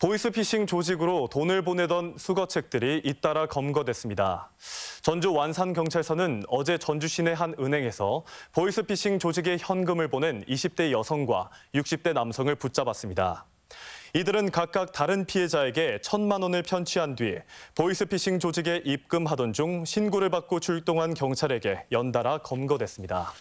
보이스피싱 조직으로 돈을 보내던 수거책들이 잇따라 검거됐습니다. 전주 완산경찰서는 어제 전주 시내 한 은행에서 보이스피싱 조직의 현금을 보낸 20대 여성과 60대 남성을 붙잡았습니다. 이들은 각각 다른 피해자에게 천만 원을 편취한 뒤 보이스피싱 조직에 입금하던 중 신고를 받고 출동한 경찰에게 연달아 검거됐습니다.